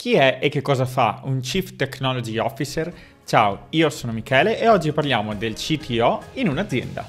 Chi è e che cosa fa un Chief Technology Officer? Ciao, io sono Michele e oggi parliamo del CTO in un'azienda.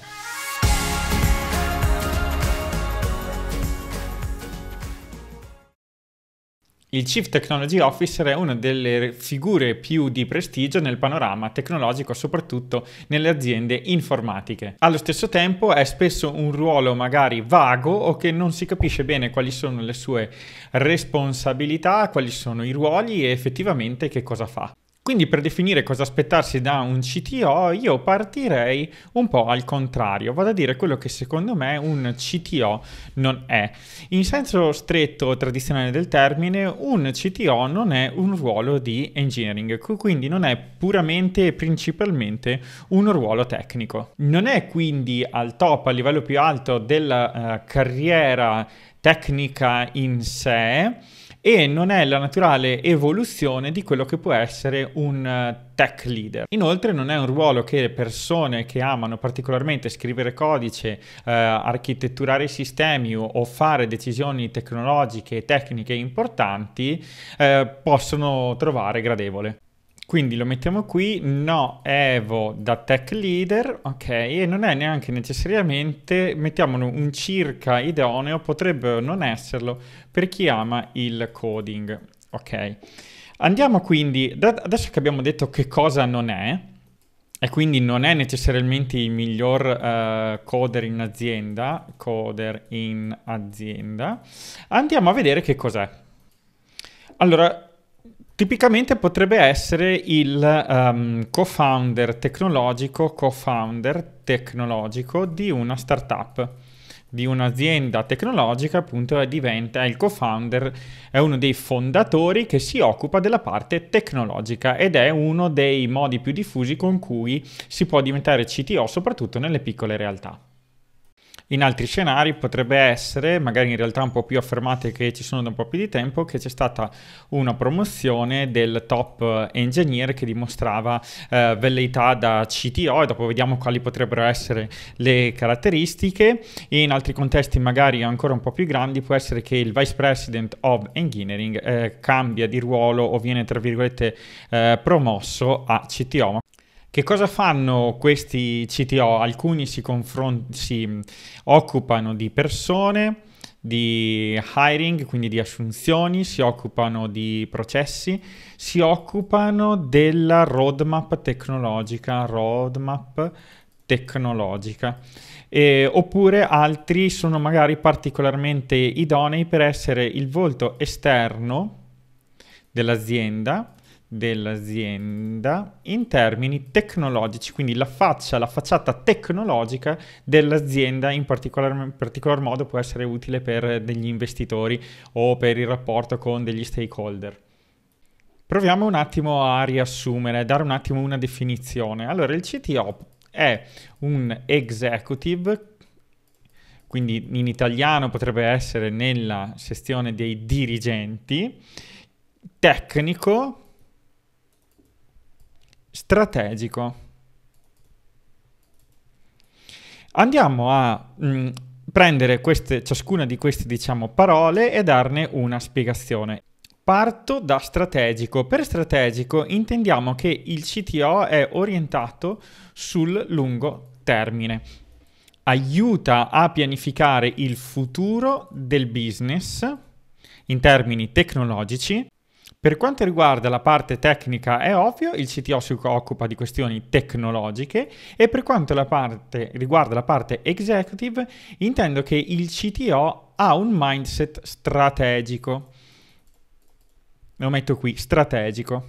Il Chief Technology Officer è una delle figure più di prestigio nel panorama tecnologico, soprattutto nelle aziende informatiche. Allo stesso tempo è spesso un ruolo magari vago o che non si capisce bene quali sono le sue responsabilità, quali sono i ruoli e effettivamente che cosa fa. Quindi per definire cosa aspettarsi da un CTO io partirei un po' al contrario, vado a dire quello che secondo me un CTO non è. In senso stretto tradizionale del termine, un CTO non è un ruolo di engineering, quindi non è puramente e principalmente un ruolo tecnico. Non è quindi al top, a livello più alto della uh, carriera tecnica in sé, e non è la naturale evoluzione di quello che può essere un eh, tech leader. Inoltre non è un ruolo che persone che amano particolarmente scrivere codice, eh, architetturare sistemi o, fare decisioni tecnologiche e tecniche importanti eh, possono trovare gradevole. Quindi lo mettiamo qui, no Evo da tech leader, ok, e non è neanche necessariamente, mettiamolo un circa idoneo, potrebbe non esserlo per chi ama il coding, ok. Andiamo quindi, da, adesso che abbiamo detto che cosa non è, e quindi non è necessariamente il miglior uh, coder in azienda, coder in azienda, andiamo a vedere che cos'è. Allora, Tipicamente potrebbe essere il um, co-founder tecnologico, co-founder tecnologico di una startup, di un'azienda tecnologica, appunto diventa il co-founder, è uno dei fondatori che si occupa della parte tecnologica ed è uno dei modi più diffusi con cui si può diventare CTO, soprattutto nelle piccole realtà. In altri scenari potrebbe essere, magari in realtà un po' più affermate che ci sono da un po' più di tempo, che c'è stata una promozione del top engineer che dimostrava eh, velleità da CTO e dopo vediamo quali potrebbero essere le caratteristiche. In altri contesti magari ancora un po' più grandi può essere che il vice president of engineering eh, cambia di ruolo o viene tra virgolette eh, promosso a CTO. Che cosa fanno questi CTO? Alcuni si, confron- si mm, occupano di persone, di hiring, quindi di assunzioni, si occupano di processi, si occupano della roadmap tecnologica, roadmap tecnologica. Eh, oppure altri sono magari particolarmente idonei per essere il volto esterno dell'azienda dell'azienda in termini tecnologici, quindi la faccia, la facciata tecnologica dell'azienda in particolar, particolar modo può essere utile per degli investitori o per il rapporto con degli stakeholder. Proviamo un attimo a riassumere, a dare un attimo una definizione. Allora, il CTO è un executive quindi in italiano potrebbe essere nella sezione dei dirigenti, tecnico strategico. Andiamo a mh, mm, prendere queste, ciascuna di queste diciamo, parole e darne una spiegazione. Parto da strategico. Per strategico intendiamo che il CTO è orientato sul lungo termine. Aiuta a pianificare il futuro del business in termini tecnologici per quanto riguarda la parte tecnica è ovvio, il CTO si occupa di questioni tecnologiche e per quanto la parte, riguarda la parte executive intendo che il CTO ha un mindset strategico. Lo metto qui, strategico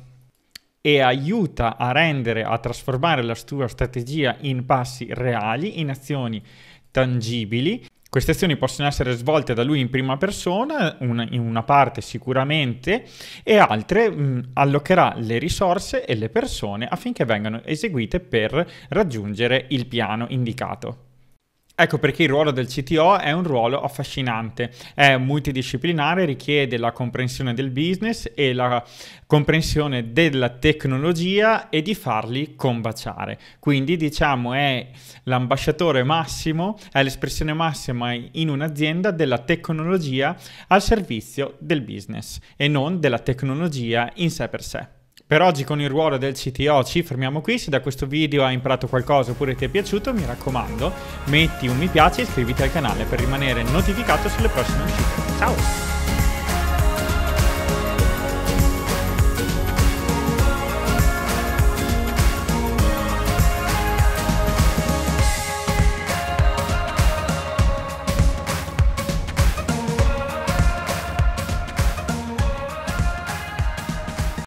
e aiuta a rendere, a trasformare la sua strategia in passi reali, in azioni tangibili queste azioni possono essere svolte da lui in prima persona, una, in una parte sicuramente, e altre mh, mm, allocherà le risorse e le persone affinché vengano eseguite per raggiungere il piano indicato. Ecco perché il ruolo del CTO è un ruolo affascinante, è multidisciplinare, richiede la comprensione del business e la comprensione della tecnologia e di farli combaciare. Quindi diciamo è l'ambasciatore massimo, è l'espressione massima in un'azienda della tecnologia al servizio del business e non della tecnologia in sé per sé. Per oggi con il ruolo del CTO ci fermiamo qui, se da questo video hai imparato qualcosa oppure ti è piaciuto mi raccomando metti un mi piace e iscriviti al canale per rimanere notificato sulle prossime uscite. Ciao!